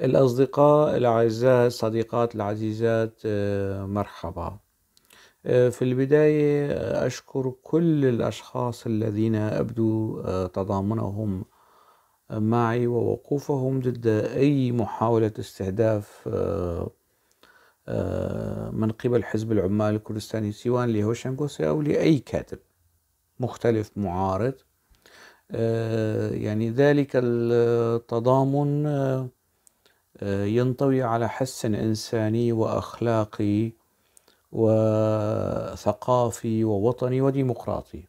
الأصدقاء الأعزاء الصديقات العزيزات آه، مرحبا آه، في البداية آه، أشكر كل الأشخاص الذين أبدوا تضامنهم معي ووقوفهم ضد أي محاولة استهداف من قبل حزب العمال الكردستاني سواء لهوشنكوسي أو لأي كاتب مختلف معارض يعني ذلك التضامن ينطوي على حس إنساني وأخلاقي وثقافي ووطني وديمقراطي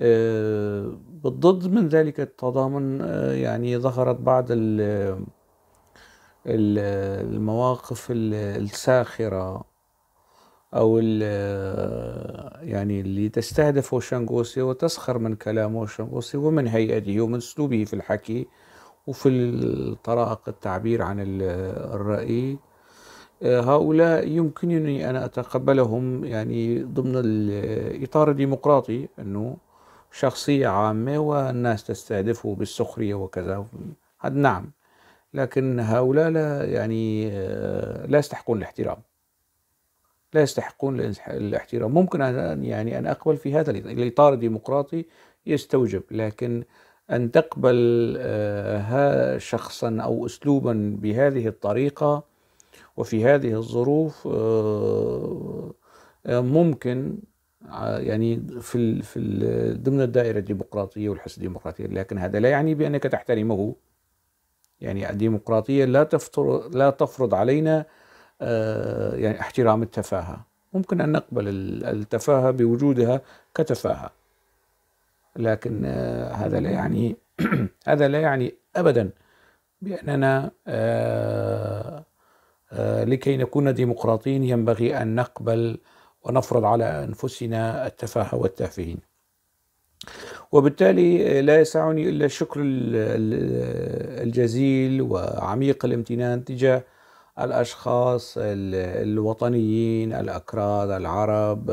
آه، بالضد من ذلك التضامن آه، يعني ظهرت بعض المواقف الساخرة أو آه، يعني اللي تستهدف وشنغوسي وتسخر من كلام وشنغوسي ومن هيئته ومن أسلوبه في الحكي وفي طرائق التعبير عن الرأي آه، هؤلاء يمكنني أن أتقبلهم يعني ضمن الإطار الديمقراطي أنه شخصية عامة والناس تستهدفه بالسخرية وكذا هذا نعم لكن هؤلاء لا يعني آه، لا يستحقون الاحترام لا يستحقون الاحترام ممكن أن يعني أن أقبل في هذا الإطار الديمقراطي يستوجب لكن أن تقبل آه، ها شخصا أو أسلوبا بهذه الطريقة وفي هذه الظروف آه، آه، ممكن يعني في في ضمن الدائره الديمقراطيه والحس الديمقراطيه لكن هذا لا يعني بانك تحترمه يعني الديمقراطيه لا تفطر لا تفرض علينا يعني احترام التفاهه ممكن ان نقبل التفاهه بوجودها كتفاهه لكن آه، هذا لا يعني هذا لا يعني ابدا باننا آه، آه، لكي نكون ديمقراطيين ينبغي ان نقبل ونفرض على انفسنا التفاهه والتافهين. وبالتالي لا يسعني الا الشكر الجزيل وعميق الامتنان تجاه الاشخاص الوطنيين الاكراد العرب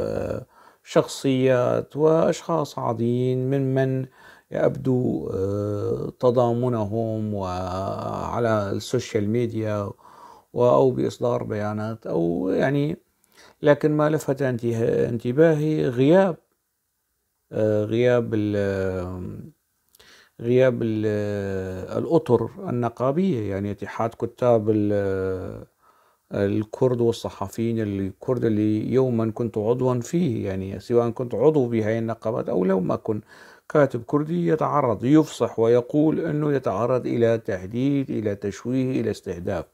شخصيات وأشخاص عاديين ممن يبدو آه، تضامنهم وعلى السوشيال ميديا أو بإصدار بيانات أو يعني لكن ما لفت انتباهي غياب آه، غياب ال غياب آه، الأطر النقابية يعني اتحاد كتاب الكرد والصحفيين الكرد اللي يوما كنت عضوا فيه يعني سواء كنت عضو بهذه النقابات أو لو ما كنت كاتب كردي يتعرض يفصح ويقول أنه يتعرض إلى تهديد إلى تشويه إلى استهداف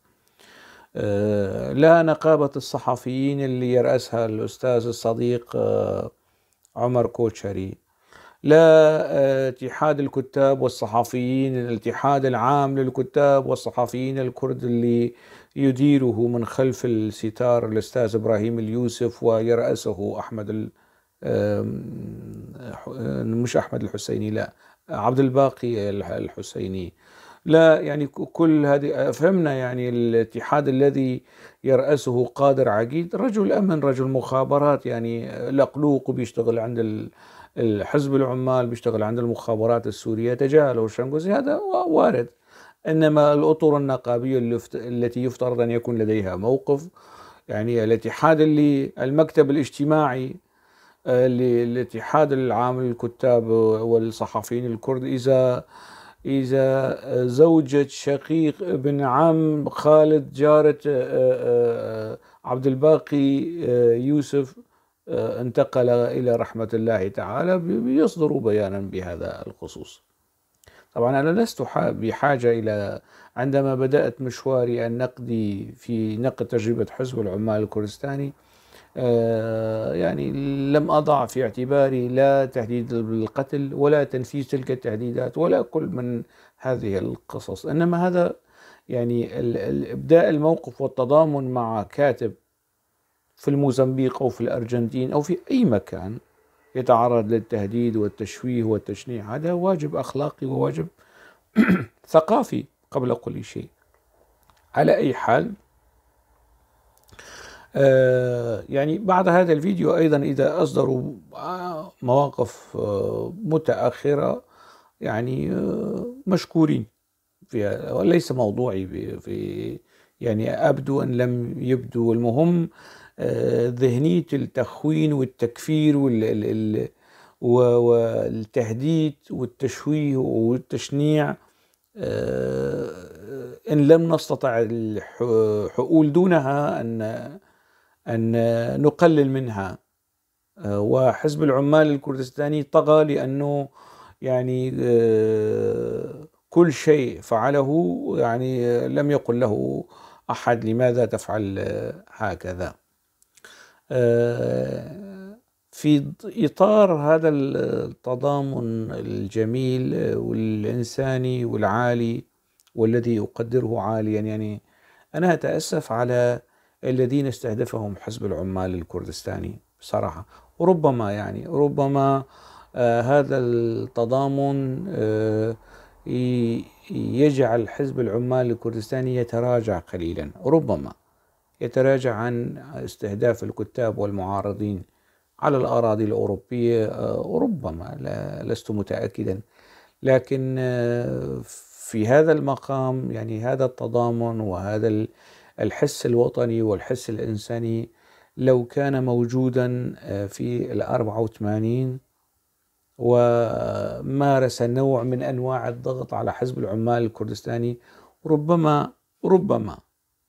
آه، لا نقابة الصحفيين اللي يرأسها الأستاذ الصديق آه، عمر كوتشري لا آه، اتحاد الكتاب والصحفيين الاتحاد العام للكتاب والصحفيين الكرد اللي يديره من خلف الستار الأستاذ إبراهيم اليوسف ويرأسه أحمد آه، مش أحمد الحسيني لا عبد الباقي الحسيني لا يعني كل هذه فهمنا يعني الاتحاد الذي يرأسه قادر عقيد رجل أمن رجل مخابرات يعني لقلوق بيشتغل عند الحزب العمال بيشتغل عند المخابرات السورية تجاهله الشنقوزي هذا وارد انما الاطر النقابيه التي يفترض ان يكون لديها موقف يعني الاتحاد اللي المكتب الاجتماعي آه، للاتحاد العام للكتاب والصحفيين الكرد اذا إذا زوجة شقيق ابن عم خالد جارة آه، آه، عبد الباقي يوسف انتقل إلى رحمة الله تعالى يصدر بيانا بهذا الخصوص طبعا أنا لست بحاجة إلى عندما بدأت مشواري النقدي في نقد تجربة حزب العمال الكردستاني آه، يعني لم أضع في اعتباري لا تهديد بالقتل ولا تنفيذ تلك التهديدات ولا كل من هذه القصص إنما هذا يعني إبداء الموقف والتضامن مع كاتب في الموزمبيق أو في الأرجنتين أو في أي مكان يتعرض للتهديد والتشويه والتشنيع هذا واجب أخلاقي وواجب ثقافي قبل كل شيء على أي حال آه يعني بعد هذا الفيديو أيضا إذا أصدروا مواقف آه متأخرة يعني آه مشكورين فيها وليس موضوعي في يعني أبدو أن لم يبدو المهم ذهنية التخوين والتكفير والتهديد والتشويه والتشنيع آه، إن لم نستطع الحقول دونها أن أن نقلل منها آه، وحزب العمال الكردستاني طغى لأنه يعني آه، كل شيء فعله يعني لم يقل له أحد لماذا تفعل هكذا آه، في إطار هذا التضامن الجميل والإنساني والعالي والذي أقدره عاليا يعني أنا أتأسف على الذين استهدفهم حزب العمال الكردستاني بصراحة ربما يعني ربما آه، هذا التضامن آه، يجعل حزب العمال الكردستاني يتراجع قليلا ربما يتراجع عن استهداف الكتاب والمعارضين على الأراضي الأوروبية آه، ربما لست متأكدا لكن آه، في هذا المقام يعني هذا التضامن وهذا الحس الوطني والحس الإنساني لو كان موجودا آه، في الأربعة وثمانين ومارس نوع من أنواع الضغط على حزب العمال الكردستاني ربما ربما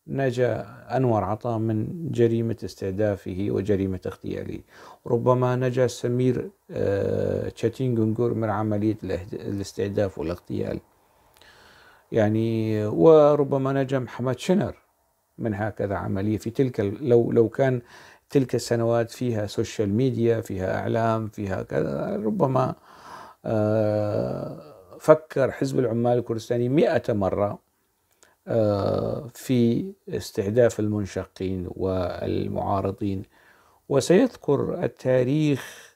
نجا أنور عطا من جريمة استهدافه وجريمة اغتياله ربما نجا سمير آه، تشاتينغونغور من عملية الاستهداف والاغتيال يعني وربما نجا محمد شنر من هكذا عملية في تلك لو لو كان تلك السنوات فيها سوشيال ميديا فيها إعلام فيها كذا ربما آه، فكر حزب العمال الكردستاني مئة مرة في استهداف المنشقين والمعارضين وسيذكر التاريخ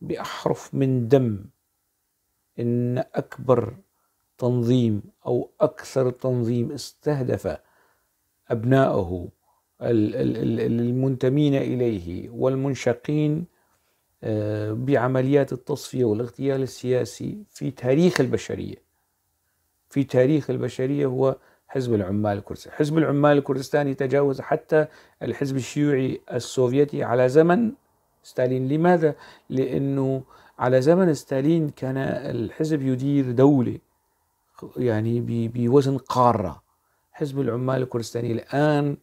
بأحرف من دم إن أكبر تنظيم أو أكثر تنظيم استهدف أبنائه المنتمين إليه والمنشقين آه، بعمليات التصفية والاغتيال السياسي في تاريخ البشرية في تاريخ البشرية هو حزب العمال الكردستاني حزب العمال الكردستاني تجاوز حتى الحزب الشيوعي السوفيتي على زمن ستالين لماذا؟ لأنه على زمن ستالين كان الحزب يدير دولة يعني بوزن قارة حزب العمال الكردستاني الآن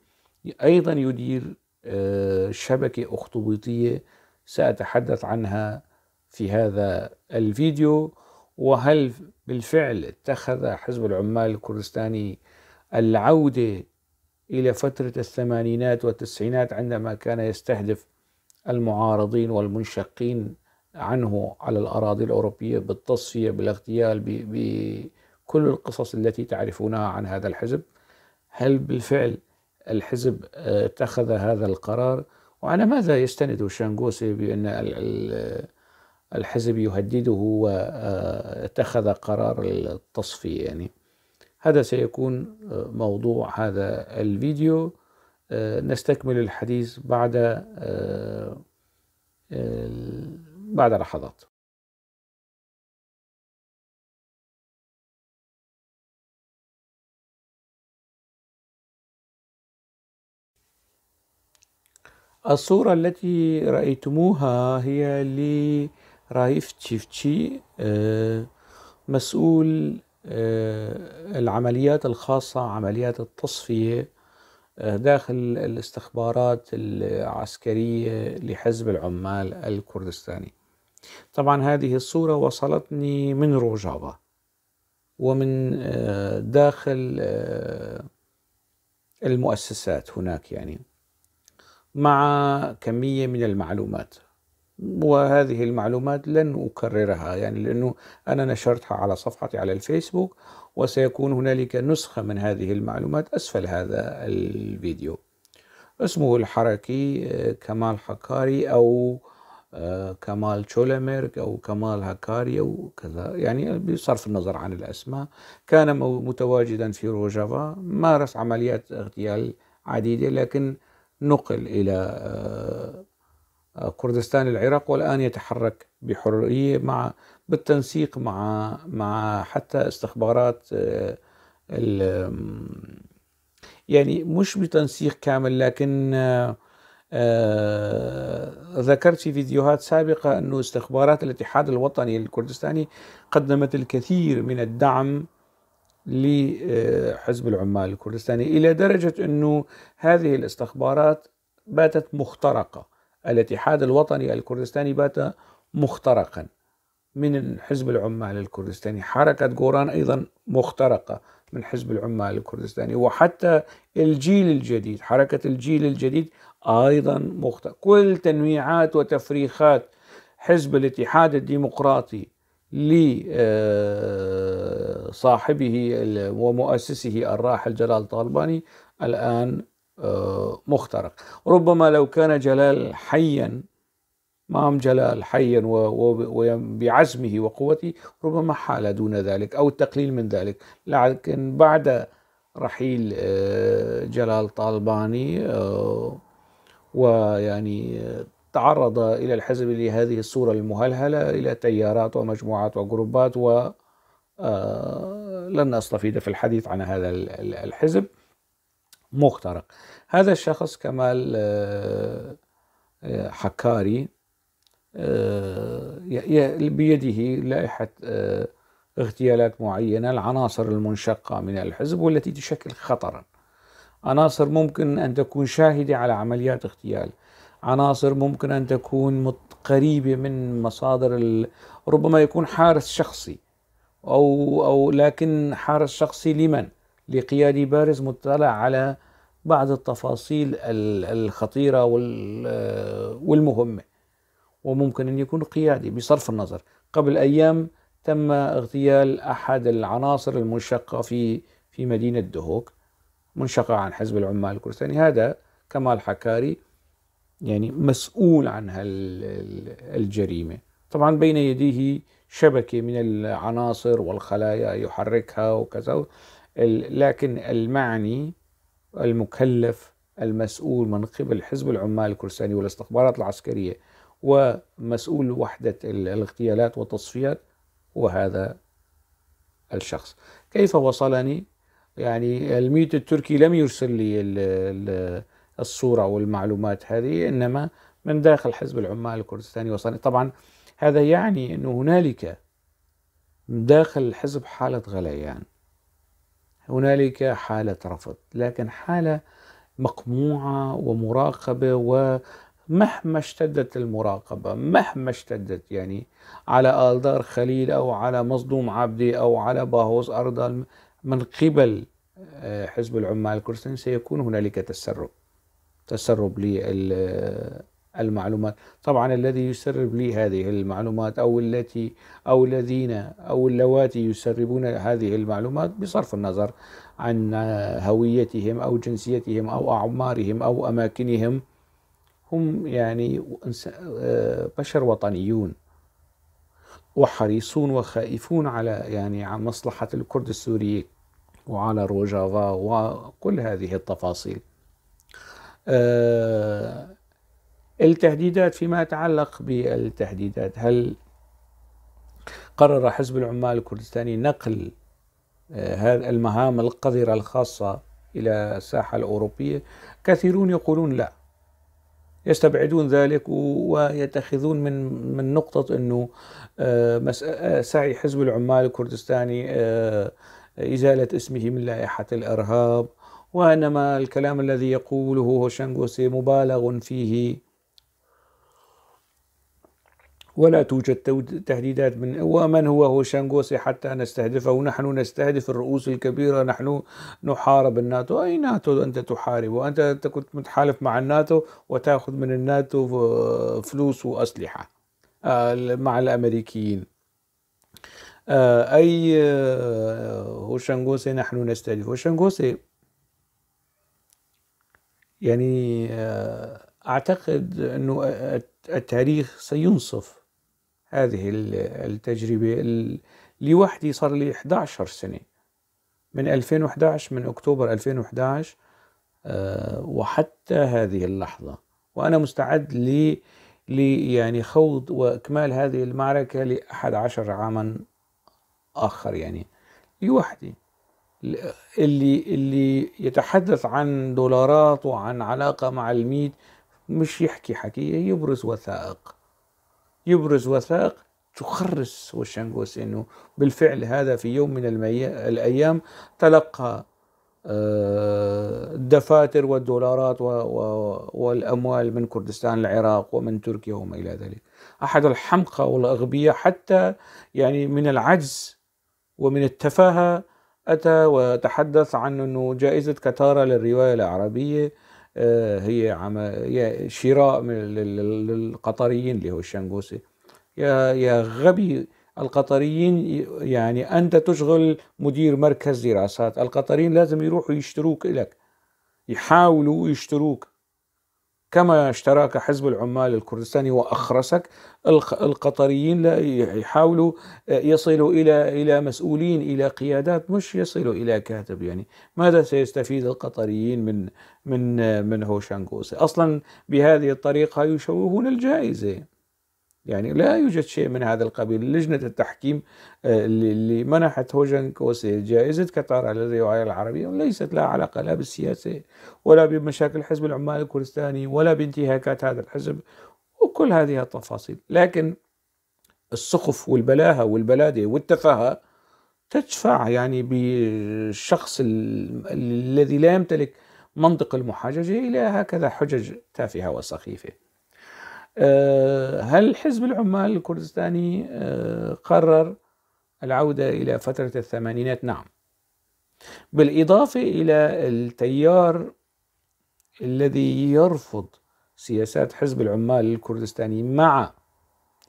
أيضا يدير آه، شبكة أخطبوطية سأتحدث عنها في هذا الفيديو وهل بالفعل اتخذ حزب العمال الكردستاني العودة إلى فترة الثمانينات والتسعينات عندما كان يستهدف المعارضين والمنشقين عنه على الأراضي الأوروبية بالتصفية بالاغتيال بكل القصص التي تعرفونها عن هذا الحزب هل بالفعل الحزب آه، اتخذ هذا القرار وعلى ماذا يستند شانغوسي بأن الحزب يهدده واتخذ آه، قرار التصفية يعني هذا سيكون آه، موضوع هذا الفيديو آه، نستكمل الحديث بعد آه، بعد لحظات الصورة التي رأيتموها هي لرايف تشيفتشي مسؤول آه، العمليات الخاصة عمليات التصفية آه، داخل الاستخبارات العسكرية لحزب العمال الكردستاني طبعا هذه الصورة وصلتني من روجابا ومن آه، داخل المؤسسات هناك يعني مع كمية من المعلومات وهذه المعلومات لن أكررها يعني لأنه أنا نشرتها على صفحتي على الفيسبوك وسيكون هنالك نسخة من هذه المعلومات أسفل هذا الفيديو اسمه الحركي آه، كمال حكاري أو آه، كمال تشولميرك أو كمال هكاري أو كذا يعني بصرف النظر عن الأسماء كان متواجدا في روجافا مارس عمليات اغتيال عديدة لكن نقل إلى آه، كردستان العراق والآن يتحرك بحرية مع بالتنسيق مع مع حتى استخبارات آه، يعني مش بتنسيق كامل لكن آه، آه، ذكرت في فيديوهات سابقة أن استخبارات الاتحاد الوطني الكردستاني قدمت الكثير من الدعم لحزب العمال الكردستاني إلى درجة أنه هذه الاستخبارات باتت مخترقة الاتحاد الوطني الكردستاني بات مخترقا من حزب العمال الكردستاني حركة جوران أيضا مخترقة من حزب العمال الكردستاني وحتى الجيل الجديد حركة الجيل الجديد أيضا مخترقة كل تنويعات وتفريخات حزب الاتحاد الديمقراطي لصاحبه آه، ومؤسسه الراحل جلال طالباني الآن مخترق ربما لو كان جلال حيا معهم جلال حيا وبعزمه وقوته ربما حال دون ذلك أو التقليل من ذلك لكن بعد رحيل آه، جلال طالباني آه، ويعني آه، تعرض إلى الحزب لهذه الصورة المهلهلة إلى تيارات ومجموعات وجروبات ولن أستفيد في الحديث عن هذا الحزب مخترق هذا الشخص كمال آه، آه، حكاري آه، بيده لائحة اغتيالات معينة العناصر المنشقة من الحزب والتي تشكل خطرا عناصر ممكن أن تكون شاهدة على عمليات اغتيال عناصر ممكن أن تكون قريبة من مصادر ال... ربما يكون حارس شخصي أو أو لكن حارس شخصي لمن؟ لقيادي بارز مطلع على بعض التفاصيل الخطيرة والمهمة وممكن أن يكون قيادي بصرف النظر قبل أيام تم اغتيال أحد العناصر المنشقة في في مدينة دهوك منشقة عن حزب العمال الكردستاني هذا كمال حكاري يعني مسؤول عن الجريمة طبعا بين يديه شبكة من العناصر والخلايا يحركها وكذا لكن المعني المكلف المسؤول من قبل حزب العمال الكرساني والاستخبارات العسكرية ومسؤول وحدة الاغتيالات والتصفيات وهذا الشخص كيف وصلني يعني الميت التركي لم يرسل لي الصورة والمعلومات هذه إنما من داخل حزب العمال الكردستاني وصلني طبعا هذا يعني أنه هنالك من داخل الحزب حالة غليان هنالك حالة رفض لكن حالة مقموعة ومراقبة ومهما اشتدت المراقبة مهما اشتدت يعني على آلدار خليل أو على مصدوم عبدي أو على باهوس أردال من قبل آه، حزب العمال الكردستاني سيكون هنالك تسرب تسرب لل المعلومات طبعا الذي يسرب لي هذه المعلومات أو التي أو الذين أو اللواتي يسربون هذه المعلومات بصرف النظر عن هويتهم أو جنسيتهم أو أعمارهم أو أماكنهم هم يعني آه، بشر وطنيون وحريصون وخائفون على يعني عن مصلحة الكرد السوري وعلى روجافا وكل هذه التفاصيل أه التهديدات فيما يتعلق بالتهديدات هل قرر حزب العمال الكردستاني نقل آه، هذه المهام القذرة الخاصة إلى الساحة الأوروبية كثيرون يقولون لا يستبعدون ذلك ويتخذون من من نقطة أنه آه، آه، سعي حزب العمال الكردستاني إزالة اسمه من لائحة الإرهاب وإنما الكلام الذي يقوله هوشنغوسي مبالغ فيه ولا توجد تهديدات من ومن هو هو شانغوسي حتى نستهدفه نحن نستهدف الرؤوس الكبيرة نحن نحارب الناتو أي ناتو أنت تحارب وأنت أنت كنت متحالف مع الناتو وتأخذ من الناتو فلوس وأسلحة آه، مع الأمريكيين آه، أي آه، هوشانغوسي نحن نستهدف هوشانغوسي يعني أعتقد أنه التاريخ سينصف هذه التجربة لوحدي صار لي 11 سنة من 2011 من أكتوبر 2011 آه، وحتى هذه اللحظة وأنا مستعد لي, لي يعني خوض وإكمال هذه المعركة لأحد عشر عاما آخر يعني لوحدي اللي اللي يتحدث عن دولارات وعن علاقة مع الميت مش يحكي حكي يبرز وثائق يبرز وثائق تخرس وشان انه بالفعل هذا في يوم من الأيام تلقى آه، الدفاتر والدولارات والأموال من كردستان العراق ومن تركيا وما إلى ذلك أحد الحمقى والأغبياء حتى يعني من العجز ومن التفاهة أتى وتحدث عن أنه جائزة كتارة للرواية العربية آه، هي عم شراء للقطريين اللي هو الشنغوسي يا يا غبي القطريين يعني انت تشغل مدير مركز دراسات القطريين لازم يروحوا يشتروك لك يحاولوا يشتروك كما اشتراك حزب العمال الكردستاني واخرسك القطريين لا يحاولوا آه، يصلوا الى الى مسؤولين الى قيادات مش يصلوا الى كاتب يعني ماذا سيستفيد القطريين من من آه، من هوشانغوسي اصلا بهذه الطريقه يشوهون الجائزه يعني لا يوجد شيء من هذا القبيل لجنة التحكيم آه، اللي منحت هوجن كوسي جائزة قطر على الرواية العربية ليست لها علاقة لا بالسياسة ولا بمشاكل حزب العمال الكردستاني ولا بانتهاكات هذا الحزب وكل هذه التفاصيل لكن السخف والبلاهة والبلادة والتفاهة تدفع يعني بالشخص الذي لا يمتلك منطق المحاججة إلى هكذا حجج تافهة وسخيفة آه، هل حزب العمال الكردستاني آه، قرر العودة إلى فترة الثمانينات؟ نعم بالإضافة إلى التيار الذي يرفض سياسات حزب العمال الكردستاني مع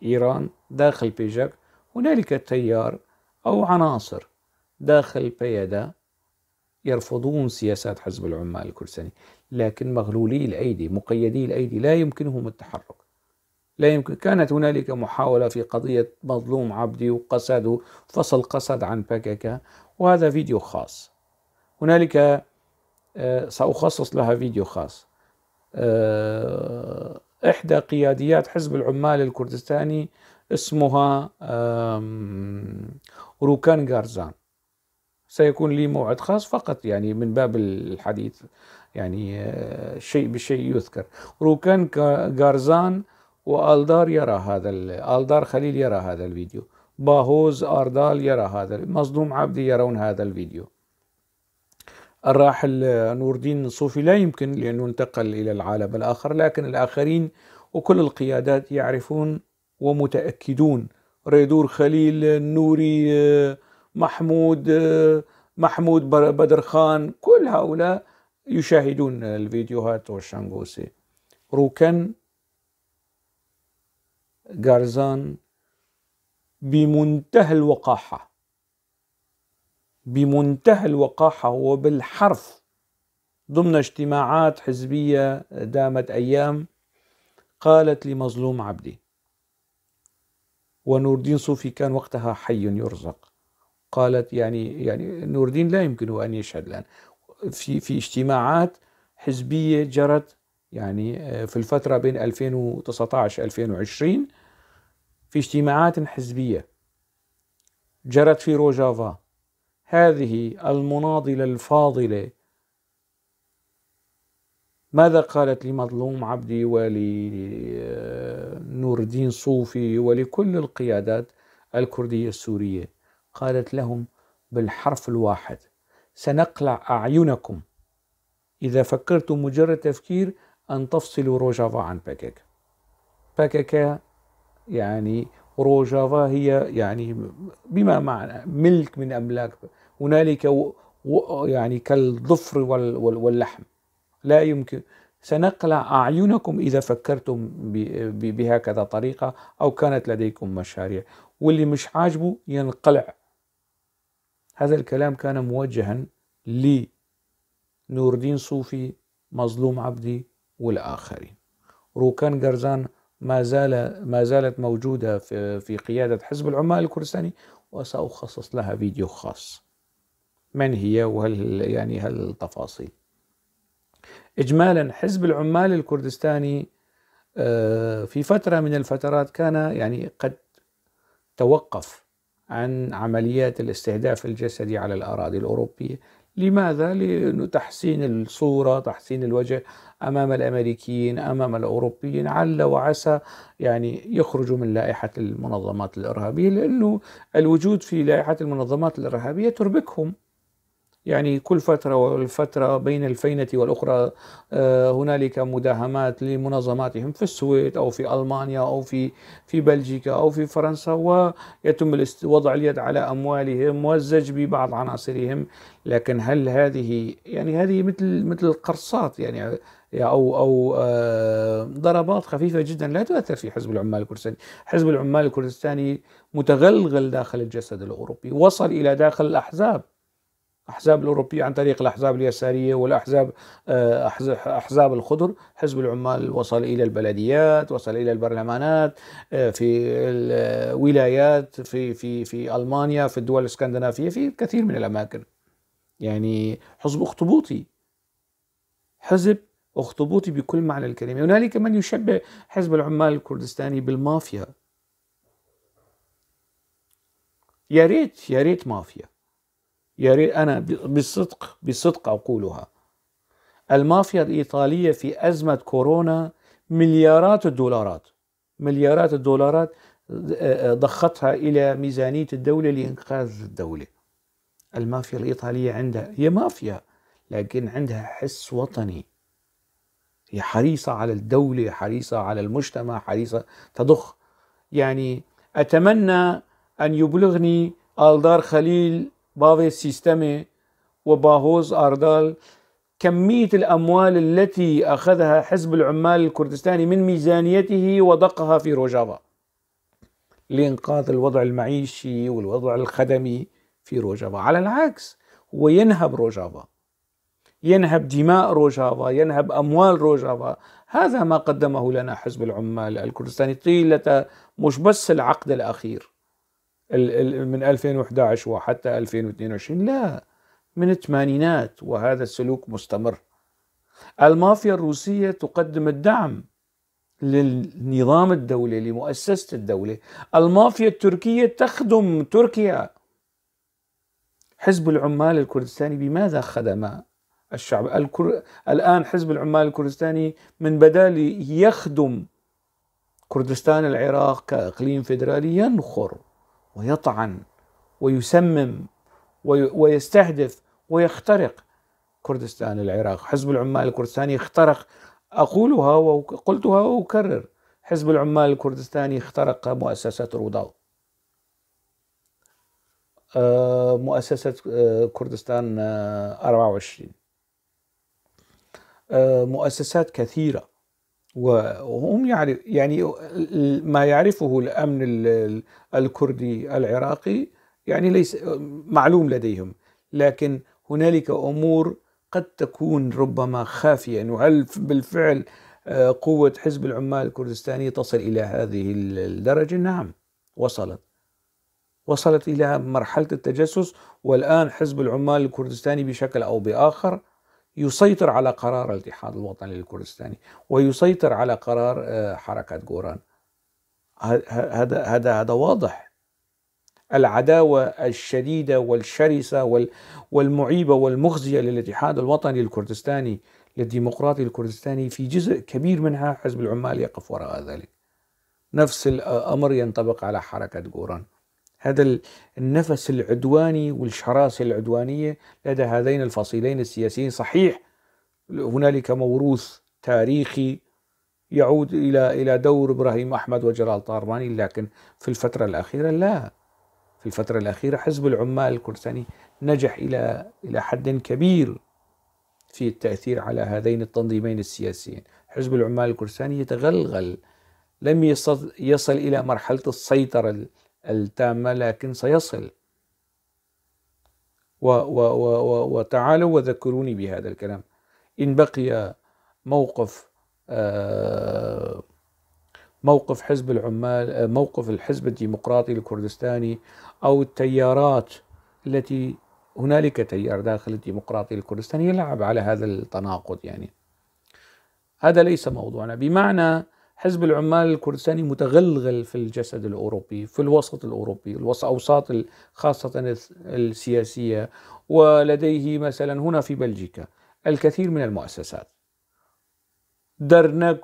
إيران داخل بيجاك هنالك تيار أو عناصر داخل بيادا يرفضون سياسات حزب العمال الكردستاني لكن مغلولي الأيدي مقيدي الأيدي لا يمكنهم التحرك لا يمكن كانت هنالك محاولة في قضية مظلوم عبدي وقصده فصل قسد عن بككة وهذا فيديو خاص هنالك آه، سأخصص لها فيديو خاص آه، إحدى قياديات حزب العمال الكردستاني اسمها روكان غارزان سيكون لي موعد خاص فقط يعني من باب الحديث يعني آه، شيء بشيء يذكر روكان غارزان والدار يرى هذا الدار خليل يرى هذا الفيديو باهوز اردال يرى هذا مصدوم عبدي يرون هذا الفيديو الراحل آه، نور الدين الصوفي لا يمكن لأنه انتقل إلى العالم الآخر لكن الآخرين وكل القيادات يعرفون ومتأكدون ريدور خليل النوري آه، آه، محمود محمود بدر خان كل هؤلاء يشاهدون الفيديوهات والشانغوسي روكن جارزان بمنتهى الوقاحة بمنتهى الوقاحة وبالحرف ضمن اجتماعات حزبية دامت أيام قالت لمظلوم عبدي ونور الدين صوفي كان وقتها حي يرزق قالت يعني يعني نور الدين لا يمكنه أن يشهد الآن في في اجتماعات حزبية جرت يعني آه، في الفترة بين 2019 2020 في اجتماعات حزبية جرت في روجافا هذه المناضلة الفاضلة ماذا قالت لمظلوم عبدي ولنور آه، الدين صوفي ولكل القيادات الكردية السورية قالت لهم بالحرف الواحد سنقلع أعينكم إذا فكرتم مجرد تفكير أن تفصلوا روجافا عن باكاكا باكاكا يعني روجافا هي يعني بما معنى ملك من أملاك هنالك يعني كالظفر واللحم لا يمكن سنقلع أعينكم إذا فكرتم بهكذا طريقة أو كانت لديكم مشاريع واللي مش عاجبه ينقلع هذا الكلام كان موجها لنور الدين صوفي مظلوم عبدي والآخرين روكان جرزان ما زال ما زالت موجودة في, في قيادة حزب العمال الكردستاني وسأخصص لها فيديو خاص من هي وهل يعني هل التفاصيل إجمالا حزب العمال الكردستاني آه، في فترة من الفترات كان يعني قد توقف عن عمليات الاستهداف الجسدي على الأراضي الأوروبية لماذا؟ لتحسين الصورة تحسين الوجه أمام الأمريكيين أمام الأوروبيين عل وعسى يعني يخرجوا من لائحة المنظمات الإرهابية لأنه الوجود في لائحة المنظمات الإرهابية تربكهم يعني كل فترة والفترة بين الفينة والأخرى آه، هنالك مداهمات لمنظماتهم في السويد أو في ألمانيا أو في في بلجيكا أو في فرنسا ويتم وضع اليد على أموالهم والزج ببعض عناصرهم لكن هل هذه يعني هذه مثل مثل القرصات يعني او او آه، ضربات خفيفه جدا لا تؤثر في حزب العمال الكردستاني، حزب العمال الكردستاني متغلغل داخل الجسد الاوروبي، وصل الى داخل الاحزاب الاحزاب الاوروبيه عن طريق الاحزاب اليساريه والاحزاب آه، احزاب الخضر حزب العمال وصل الى البلديات وصل الى البرلمانات آه، في الولايات آه، في في في المانيا في الدول الاسكندنافيه في كثير من الاماكن يعني حزب اخطبوطي حزب اخطبوطي بكل معنى الكلمه هنالك من يشبه حزب العمال الكردستاني بالمافيا يا ريت يا ريت مافيا يا ريت أنا بالصدق بالصدق أقولها المافيا الإيطالية في أزمة كورونا مليارات الدولارات مليارات الدولارات آه، آه، ضختها إلى ميزانية الدولة لإنقاذ الدولة المافيا الإيطالية عندها هي مافيا لكن عندها حس وطني هي حريصة على الدولة حريصة على المجتمع حريصة تضخ يعني أتمنى أن يبلغني آلدار خليل باوي سيستمي وباهوز أردال كمية الأموال التي أخذها حزب العمال الكردستاني من ميزانيته ودقها في روجافا لإنقاذ الوضع المعيشي والوضع الخدمي في روجافا على العكس هو ينهب روجافا ينهب دماء روجافا ينهب أموال روجافا هذا ما قدمه لنا حزب العمال الكردستاني طيلة مش بس العقد الأخير من 2011 وحتى 2022 لا من الثمانينات وهذا السلوك مستمر المافيا الروسية تقدم الدعم للنظام الدولي لمؤسسة الدولة المافيا التركية تخدم تركيا حزب العمال الكردستاني بماذا خدم الشعب الكر... الآن حزب العمال الكردستاني من بدال يخدم كردستان العراق كإقليم فيدرالي ينخر ويطعن ويسمم ويستهدف ويخترق كردستان العراق حزب العمال الكردستاني اخترق أقولها وقلتها وأكرر حزب العمال الكردستاني اخترق مؤسسة روداو آه، مؤسسة آه، كردستان 24 آه، مؤسسات كثيرة وهم يعرف يعني ما يعرفه الامن الكردي العراقي يعني ليس معلوم لديهم لكن هنالك امور قد تكون ربما خافيه وهل هل بالفعل آه، قوه حزب العمال الكردستاني تصل الى هذه الدرجه؟ نعم وصلت وصلت الى مرحله التجسس والان حزب العمال الكردستاني بشكل او باخر يسيطر على قرار الاتحاد الوطني الكردستاني ويسيطر على قرار آه، حركة جوران هذا هذا هذا واضح العداوة الشديدة والشرسة والمعيبة والمخزية للاتحاد الوطني الكردستاني للديمقراطي الكردستاني في جزء كبير منها حزب العمال يقف وراء ذلك نفس الأمر آه، ينطبق على حركة جوران هذا النفس العدواني والشراسة العدوانية لدى هذين الفصيلين السياسيين صحيح هنالك موروث تاريخي يعود إلى إلى دور إبراهيم أحمد وجلال طارماني لكن في الفترة الأخيرة لا في الفترة الأخيرة حزب العمال الكرساني نجح إلى إلى حد كبير في التأثير على هذين التنظيمين السياسيين حزب العمال الكرساني يتغلغل لم يصل, يصل إلى مرحلة السيطرة التامة لكن سيصل و و و و وتعالوا وذكروني بهذا الكلام إن بقي موقف آه، موقف حزب العمال آه، موقف الحزب الديمقراطي الكردستاني أو التيارات التي هنالك تيار داخل الديمقراطي الكردستاني يلعب على هذا التناقض يعني هذا ليس موضوعنا بمعنى حزب العمال الكردستاني متغلغل في الجسد الأوروبي في الوسط الأوروبي الأوساط خاصة السياسية ولديه مثلا هنا في بلجيكا الكثير من المؤسسات درناك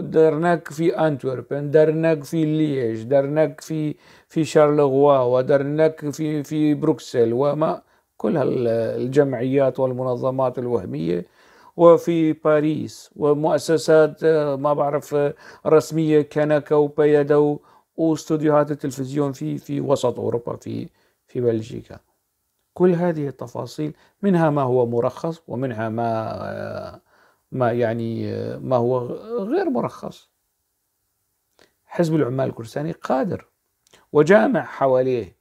درناك في أنتوربن درناك في ليج درناك في في شارلغوا ودرناك في في بروكسل وما كل هالجمعيات والمنظمات الوهمية وفي باريس ومؤسسات آه، ما بعرف آه، رسمية كنكا وبيدا واستوديوهات التلفزيون في في وسط أوروبا في في بلجيكا كل هذه التفاصيل منها ما هو مرخص ومنها ما آه، ما يعني ما هو غير مرخص حزب العمال الكرساني قادر وجامع حواليه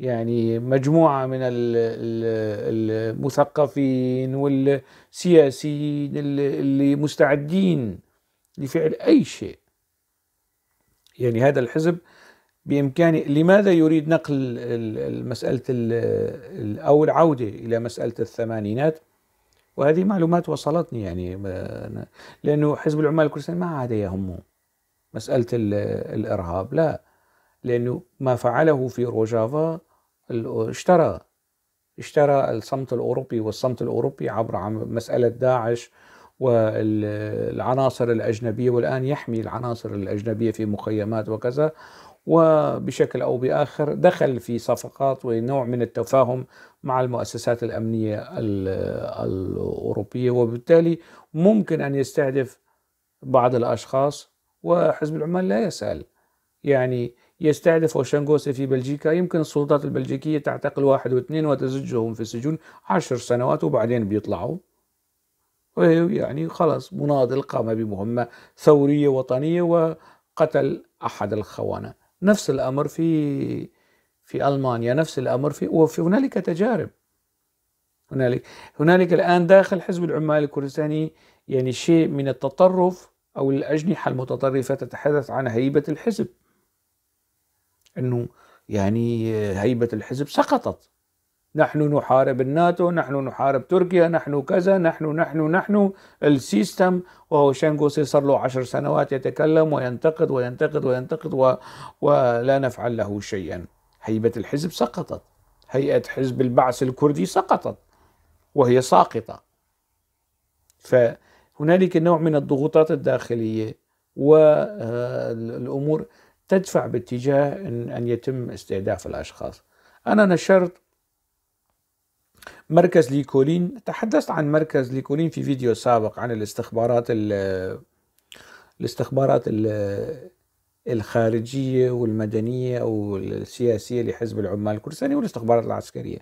يعني مجموعة من المثقفين والسياسيين اللي مستعدين لفعل أي شيء يعني هذا الحزب بإمكانه لماذا يريد نقل مسألة أو العودة إلى مسألة الثمانينات وهذه معلومات وصلتني يعني لأنه حزب العمال الكردستاني ما عاد يهمه مسألة الإرهاب لا لأنه ما فعله في روجافا اشترى اشترى الصمت الأوروبي والصمت الأوروبي عبر مسألة داعش والعناصر الأجنبية والآن يحمي العناصر الأجنبية في مخيمات وكذا وبشكل أو بآخر دخل في صفقات ونوع من التفاهم مع المؤسسات الأمنية الأوروبية وبالتالي ممكن أن يستهدف بعض الأشخاص وحزب العمال لا يسأل يعني يستهدف أوشانغوسي في بلجيكا يمكن السلطات البلجيكية تعتقل واحد واثنين وتزجهم في السجون عشر سنوات وبعدين بيطلعوا يعني خلاص مناضل قام بمهمة ثورية وطنية وقتل أحد الخونة نفس الأمر في في ألمانيا نفس الأمر في وفي هنالك تجارب هنالك هنالك الآن داخل حزب العمال الكردستاني يعني شيء من التطرف أو الأجنحة المتطرفة تتحدث عن هيبة الحزب أنه يعني هيبة الحزب سقطت نحن نحارب الناتو نحن نحارب تركيا نحن كذا نحن نحن نحن السيستم وهو شنغوسي صار له عشر سنوات يتكلم وينتقد وينتقد وينتقد و... ولا نفعل له شيئا هيبة الحزب سقطت هيئة حزب البعث الكردي سقطت وهي ساقطة فهنالك نوع من الضغوطات الداخلية والأمور تدفع باتجاه أن, أن يتم استهداف الأشخاص أنا نشرت مركز ليكولين تحدثت عن مركز ليكولين في فيديو سابق عن الاستخبارات الـ الاستخبارات الـ الخارجية والمدنية أو السياسية لحزب العمال الكردستاني والاستخبارات العسكرية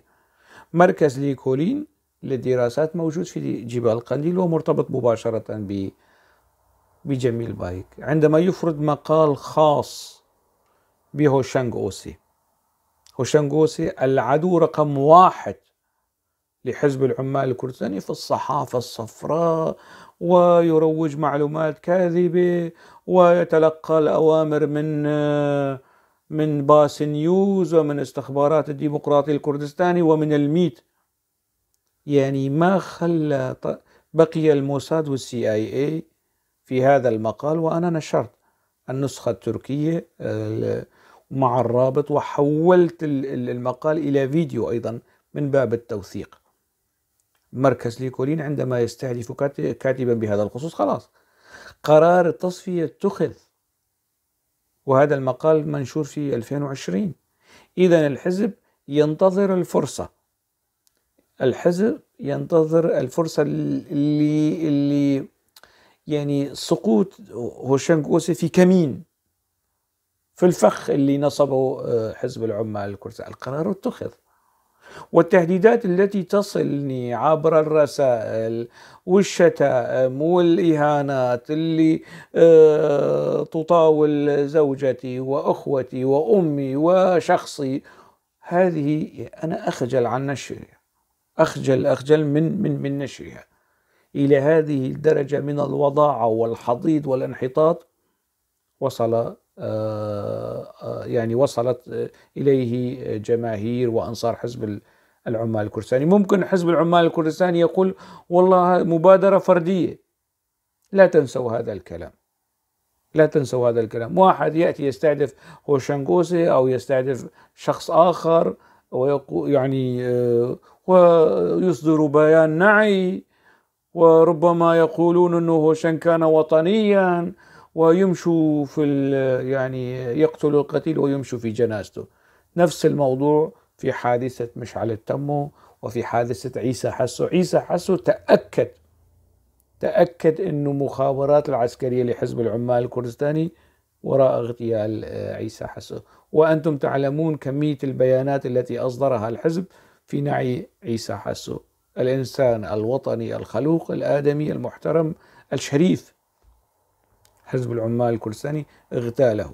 مركز ليكولين للدراسات موجود في جبال قنديل ومرتبط مباشرة ب بجميل بايك عندما يفرض مقال خاص بهوشانغ أوسي هوشانغ أوسي العدو رقم واحد لحزب العمال الكردستاني في الصحافة الصفراء ويروج معلومات كاذبة ويتلقى الأوامر من من باس نيوز ومن استخبارات الديمقراطي الكردستاني ومن الميت يعني ما خلى بقي الموساد والسي اي اي في هذا المقال وأنا نشرت النسخة التركية آه، مع الرابط وحولت المقال إلى فيديو أيضا من باب التوثيق مركز ليكولين عندما يستهدف كاتبا بهذا الخصوص خلاص قرار التصفية اتخذ وهذا المقال منشور في 2020 إذا الحزب ينتظر الفرصة الحزب ينتظر الفرصة اللي اللي يعني سقوط هوشنغوسي في كمين في الفخ اللي نصبه آه، حزب العمال الكرد القرار اتخذ والتهديدات التي تصلني عبر الرسائل والشتائم والإهانات اللي آه، تطاول زوجتي وأخوتي وأمي وشخصي هذه أنا أخجل عن نشرها أخجل أخجل من من من نشرها إلى هذه الدرجة من الوضاعة والحضيض والانحطاط وصل آه، آه، يعني وصلت إليه جماهير وأنصار حزب العمال الكردستاني ممكن حزب العمال الكردستاني يقول والله مبادرة فردية لا تنسوا هذا الكلام لا تنسوا هذا الكلام واحد يأتي يستهدف هوشنغوسي أو يستهدف شخص آخر يعني آه، ويصدر بيان نعي وربما يقولون انه شن كان وطنيا ويمشوا في يعني يقتل القتيل ويمشوا في جنازته نفس الموضوع في حادثة مشعل التمو وفي حادثة عيسى حسو عيسى حسو تأكد تأكد أنه مخابرات العسكرية لحزب العمال الكردستاني وراء اغتيال آه، عيسى حسو وأنتم تعلمون كمية البيانات التي أصدرها الحزب في نعي عيسى حسو الإنسان الوطني الخلوق الآدمي المحترم الشريف حزب العمال الكرساني اغتاله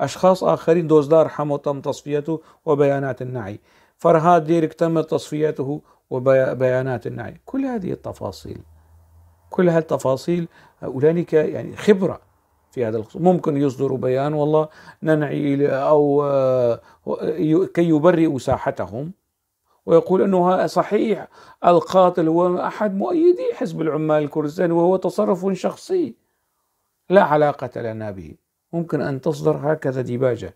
أشخاص آخرين دوزدار حمو تم تصفيته وبيانات النعي فرهاد ديرك تم تصفيته وبيانات النعي كل هذه التفاصيل كل هذه التفاصيل اولئك يعني خبرة في هذا الخصوص ممكن يصدروا بيان والله ننعي أو آه، آه، كي يبرئوا ساحتهم ويقول أنه صحيح القاتل هو أحد مؤيدي حزب العمال الكردستاني وهو تصرف شخصي لا علاقة لنا به ممكن أن تصدر هكذا ديباجة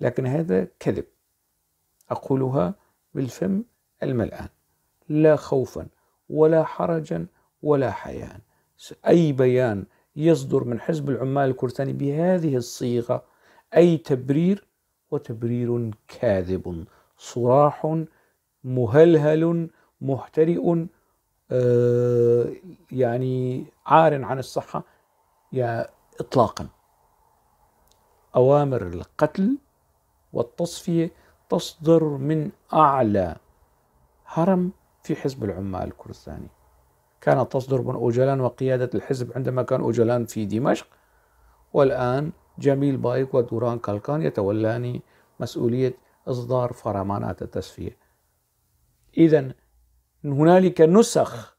لكن هذا كذب أقولها بالفم الملآن لا خوفا ولا حرجا ولا حياء أي بيان يصدر من حزب العمال الكردستاني بهذه الصيغة أي تبرير وتبرير كاذب صراح مهلهل محترئ آه، يعني عار عن الصحة يعني إطلاقا أوامر القتل والتصفية تصدر من أعلى هرم في حزب العمال الكردستاني كانت تصدر من أوجلان وقيادة الحزب عندما كان أوجلان في دمشق والآن جميل بايك ودوران كالكان يتولان مسؤولية إصدار فرمانات التسفية إذا هنالك نسخ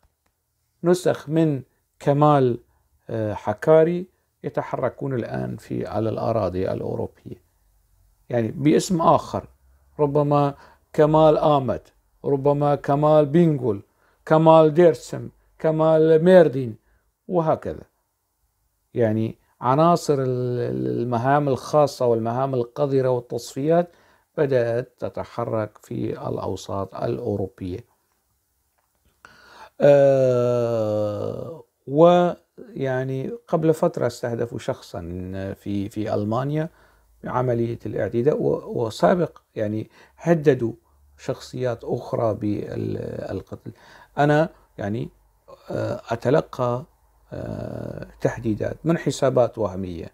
نسخ من كمال آه، حكاري يتحركون الآن في على الأراضي الأوروبية يعني باسم آخر ربما كمال آمد ربما كمال بينغول كمال ديرسم كمال ميردين وهكذا يعني عناصر المهام الخاصة والمهام القذرة والتصفيات بدأت تتحرك في الأوساط الأوروبية أه ويعني قبل فترة استهدفوا شخصا في في ألمانيا بعملية الاعتداء وسابق يعني هددوا شخصيات أخرى بالقتل أنا يعني آه، أتلقى آه، تهديدات من حسابات وهمية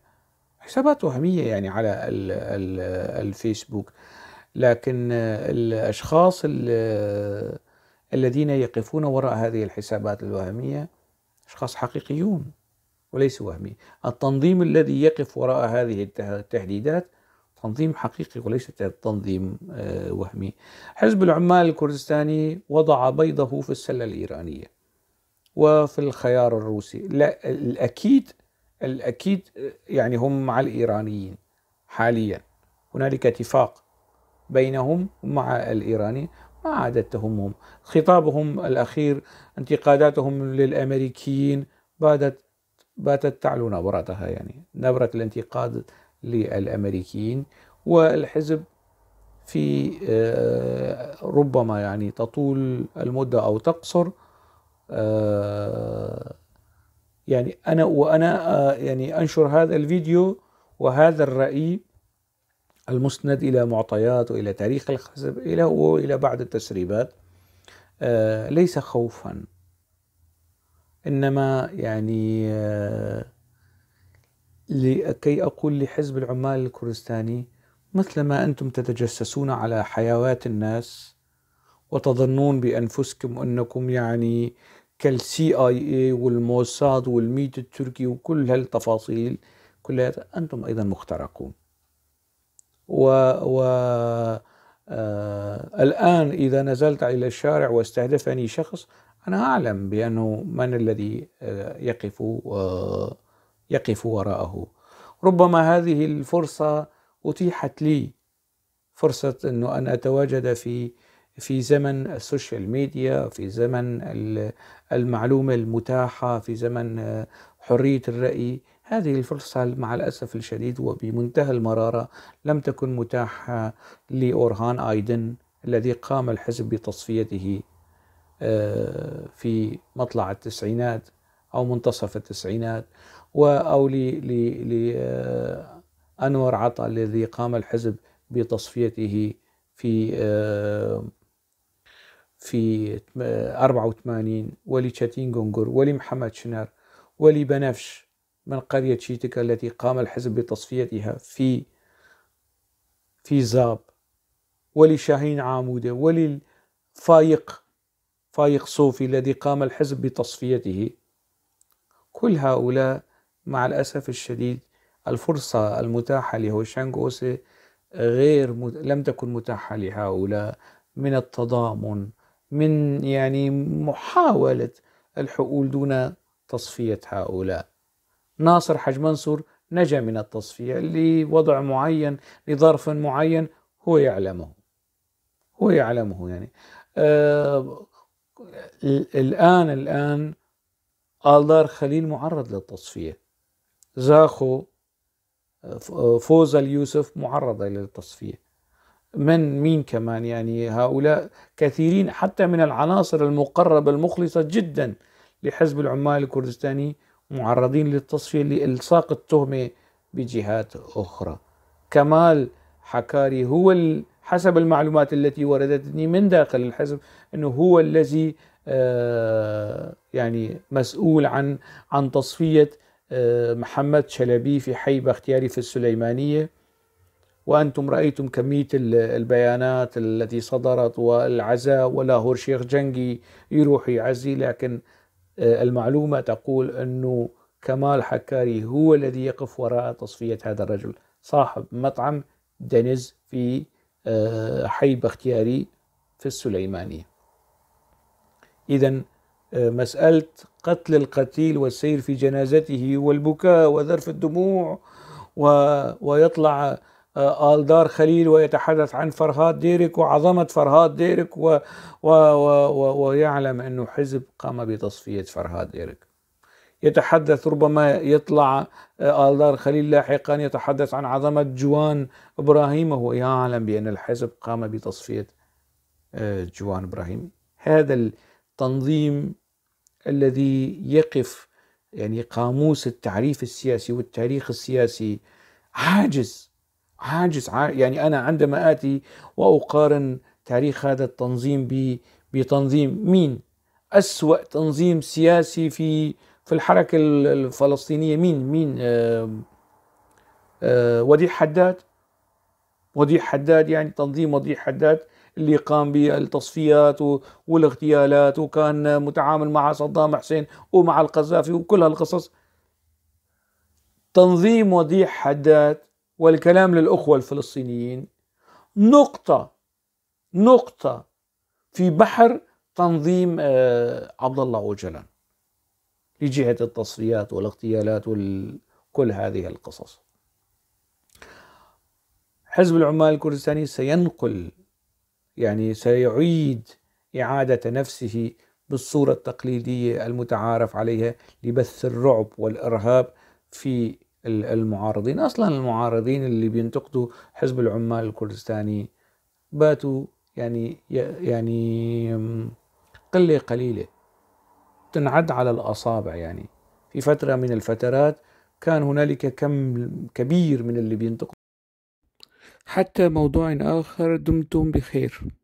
حسابات وهمية يعني على ال الـ الفيسبوك لكن الأشخاص الذين يقفون وراء هذه الحسابات الوهمية أشخاص حقيقيون وليس وهمي التنظيم الذي يقف وراء هذه التهديدات تنظيم حقيقي وليس تنظيم آه، وهمي حزب العمال الكردستاني وضع بيضه في السلة الإيرانية وفي الخيار الروسي لا الأكيد الأكيد يعني هم مع الإيرانيين حاليا هنالك اتفاق بينهم مع الإيرانيين ما عادت تهمهم خطابهم الأخير انتقاداتهم للأمريكيين باتت باتت تعلو نبرتها يعني نبرة الانتقاد للأمريكيين والحزب في آه، ربما يعني تطول المدة أو تقصر آه، يعني انا وانا آه، يعني انشر هذا الفيديو وهذا الراي المسند الى معطيات والى تاريخ الحزب الى والى بعض التسريبات آه، ليس خوفا انما يعني آه، لكي اقول لحزب العمال الكردستاني مثل ما انتم تتجسسون على حيوات الناس وتظنون بانفسكم انكم يعني كالسي اي اي والموساد والميت التركي وكل هالتفاصيل كلها انتم ايضا مخترقون و, و آه الان اذا نزلت الى الشارع واستهدفني شخص انا اعلم بانه من الذي آه، يقف يقف وراءه ربما هذه الفرصه اتيحت لي فرصه انه ان اتواجد في في زمن السوشيال ميديا في زمن المعلومة المتاحة في زمن آه، حرية الرأي هذه الفرصة مع الأسف الشديد وبمنتهى المرارة لم تكن متاحة لأورهان آيدن الذي قام الحزب بتصفيته آه، في مطلع التسعينات أو منتصف التسعينات أو لأنور آه، عطا الذي قام الحزب بتصفيته في في 84 تشاتين غونغور ولمحمد شنار ولبنفش من قرية شيتك التي قام الحزب بتصفيتها في في زاب ولشاهين عامودة وللفايق فايق صوفي الذي قام الحزب بتصفيته كل هؤلاء مع الأسف الشديد الفرصة المتاحة لهوشانغ غير مت... لم تكن متاحة لهؤلاء من التضامن من يعني محاولة الحقول دون تصفية هؤلاء ناصر حج منصور نجا من التصفية لوضع معين لظرف معين هو يعلمه هو يعلمه يعني آه الآن الآن آلدار خليل معرض للتصفية زاخو آه، فوز اليوسف معرضة للتصفية من مين كمان يعني هؤلاء كثيرين حتى من العناصر المقربة المخلصة جدا لحزب العمال الكردستاني معرضين للتصفية لإلصاق التهمة بجهات أخرى كمال حكاري هو حسب المعلومات التي وردتني من داخل الحزب أنه هو الذي آه، يعني مسؤول عن عن تصفية آه، محمد شلبي في حي بختياري في السليمانية وأنتم رأيتم كمية البيانات التي صدرت والعزاء ولاهور شيخ جنجي يروح يعزي لكن آه، المعلومة تقول أنه كمال حكاري هو الذي يقف وراء تصفية هذا الرجل صاحب مطعم دنز في آه، حي بختياري في السليمانية إذا آه، مسألة قتل القتيل والسير في جنازته والبكاء وذرف الدموع و... ويطلع آه، آل دار خليل ويتحدث عن فرهاد ديرك وعظمة فرهاد ديرك و و و و ويعلم أنه حزب قام بتصفية فرهاد ديرك يتحدث ربما يطلع آه، آل دار خليل لاحقا يتحدث عن عظمة جوان إبراهيم وهو يعلم بأن الحزب قام بتصفية آه، جوان إبراهيم هذا التنظيم الذي يقف يعني قاموس التعريف السياسي والتاريخ السياسي عاجز عاجز يعني أنا عندما آتي وأقارن تاريخ هذا التنظيم بتنظيم مين أسوأ تنظيم سياسي في في الحركة الفلسطينية مين مين آه وديع حداد وديع حداد يعني تنظيم وديع حداد اللي قام بالتصفيات والاغتيالات وكان متعامل مع صدام حسين ومع القذافي وكل هالقصص تنظيم وديع حداد والكلام للأخوة الفلسطينيين نقطة نقطة في بحر تنظيم آه، عبد الله أوجلان لجهة التصفيات والاغتيالات وكل هذه القصص حزب العمال الكردستاني سينقل يعني سيعيد إعادة نفسه بالصورة التقليدية المتعارف عليها لبث الرعب والإرهاب في المعارضين أصلا المعارضين اللي بينتقدوا حزب العمال الكردستاني باتوا يعني يعني قلة قليلة تنعد على الأصابع يعني في فترة من الفترات كان هنالك كم كبير من اللي بينتقدوا حتى موضوع آخر دمتم بخير